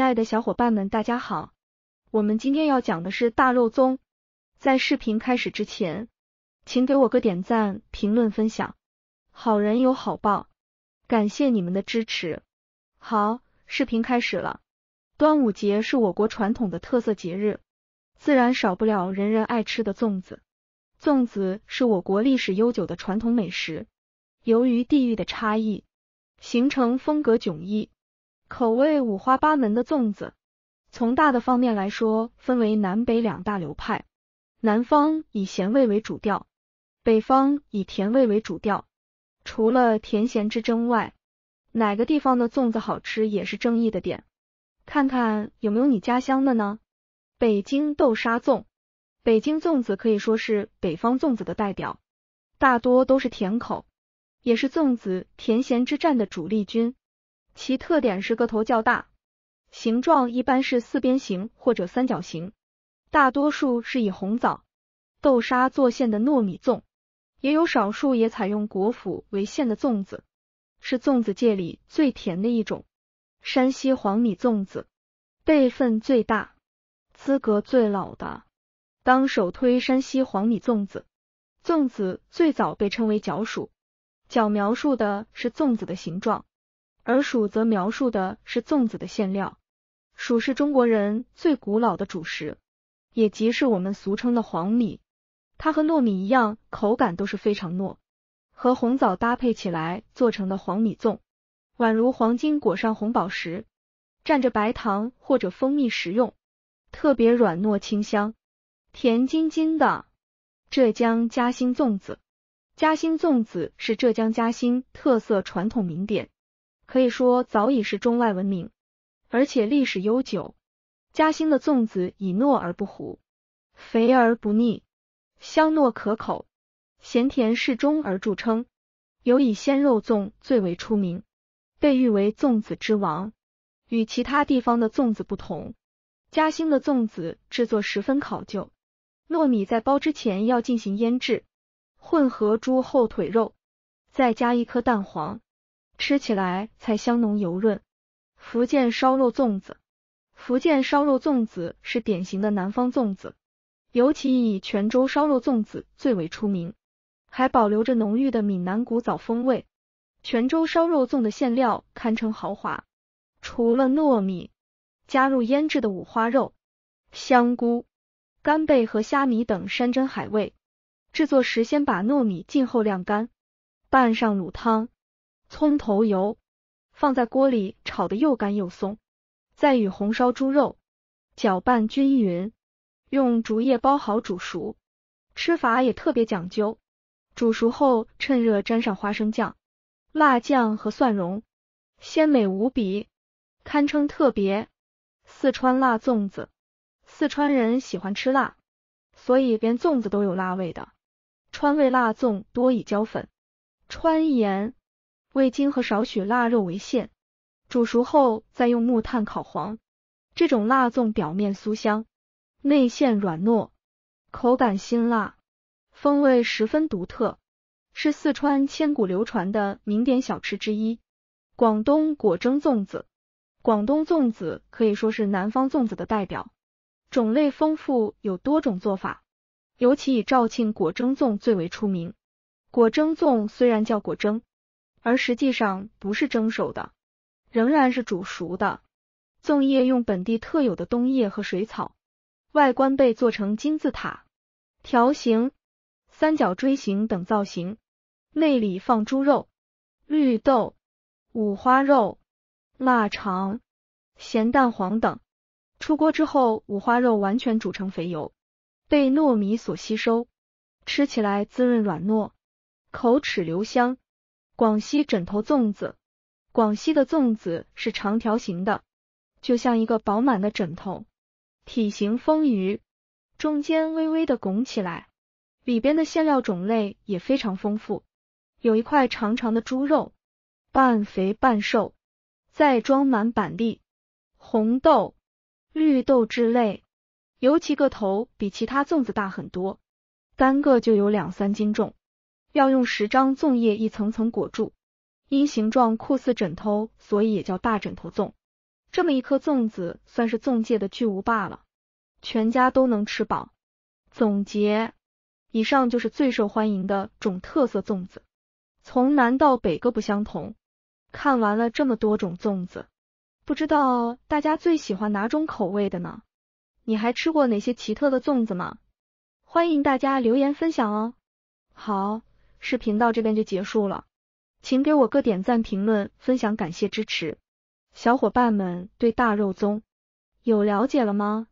亲爱的小伙伴们，大家好！我们今天要讲的是大肉粽。在视频开始之前，请给我个点赞、评论、分享，好人有好报，感谢你们的支持。好，视频开始了。端午节是我国传统的特色节日，自然少不了人人爱吃的粽子。粽子是我国历史悠久的传统美食，由于地域的差异，形成风格迥异。口味五花八门的粽子，从大的方面来说，分为南北两大流派。南方以咸味为主调，北方以甜味为主调。除了甜咸之争外，哪个地方的粽子好吃也是争议的点。看看有没有你家乡的呢？北京豆沙粽，北京粽子可以说是北方粽子的代表，大多都是甜口，也是粽子甜咸之战的主力军。其特点是个头较大，形状一般是四边形或者三角形，大多数是以红枣、豆沙做馅的糯米粽，也有少数也采用果脯为馅的粽子，是粽子界里最甜的一种。山西黄米粽子辈分最大，资格最老的，当首推山西黄米粽子。粽子最早被称为角黍，角描述的是粽子的形状。而黍则描述的是粽子的馅料，黍是中国人最古老的主食，也即是我们俗称的黄米。它和糯米一样，口感都是非常糯，和红枣搭配起来做成的黄米粽，宛如黄金裹上红宝石，蘸着白糖或者蜂蜜食用，特别软糯清香，甜津津的。浙江嘉兴粽子，嘉兴粽子是浙江嘉兴特色传统名点。可以说早已是中外闻名，而且历史悠久。嘉兴的粽子以糯而不糊、肥而不腻、香糯可口、咸甜适中而著称，尤以鲜肉粽最为出名，被誉为“粽子之王”。与其他地方的粽子不同，嘉兴的粽子制作十分考究，糯米在包之前要进行腌制，混合猪后腿肉，再加一颗蛋黄。吃起来才香浓油润。福建烧肉粽子，福建烧肉粽子是典型的南方粽子，尤其以泉州烧肉粽子最为出名，还保留着浓郁的闽南古早风味。泉州烧肉粽的馅料堪称豪华，除了糯米，加入腌制的五花肉、香菇、干贝和虾米等山珍海味。制作时先把糯米浸后晾干，拌上卤汤。葱头油放在锅里炒的又干又松，再与红烧猪肉搅拌均匀，用竹叶包好煮熟。吃法也特别讲究，煮熟后趁热沾上花生酱、辣酱和蒜蓉，鲜美无比，堪称特别。四川辣粽子，四川人喜欢吃辣，所以连粽子都有辣味的。川味辣粽多以椒粉、川盐。味精和少许腊肉为馅，煮熟后再用木炭烤黄。这种腊粽表面酥香，内馅软糯，口感辛辣，风味十分独特，是四川千古流传的名点小吃之一。广东果蒸粽子，广东粽子可以说是南方粽子的代表，种类丰富，有多种做法，尤其以肇庆果蒸粽最为出名。果蒸粽虽然叫果蒸。而实际上不是蒸熟的，仍然是煮熟的。粽叶用本地特有的冬叶和水草，外观被做成金字塔、条形、三角锥形等造型，内里放猪肉、绿豆、五花肉、腊肠、咸蛋黄等。出锅之后，五花肉完全煮成肥油，被糯米所吸收，吃起来滋润软糯，口齿留香。广西枕头粽子，广西的粽子是长条形的，就像一个饱满的枕头，体型丰腴，中间微微的拱起来，里边的馅料种类也非常丰富，有一块长长的猪肉，半肥半瘦，再装满板栗、红豆、绿豆之类，尤其个头比其他粽子大很多，单个就有两三斤重。要用十张粽叶一层层裹住，因形状酷似枕头，所以也叫大枕头粽。这么一颗粽子算是粽界的巨无霸了，全家都能吃饱。总结：以上就是最受欢迎的种特色粽子，从南到北各不相同。看完了这么多种粽子，不知道大家最喜欢哪种口味的呢？你还吃过哪些奇特的粽子吗？欢迎大家留言分享哦。好。视频到这边就结束了，请给我个点赞、评论、分享，感谢支持！小伙伴们对大肉棕有了解了吗？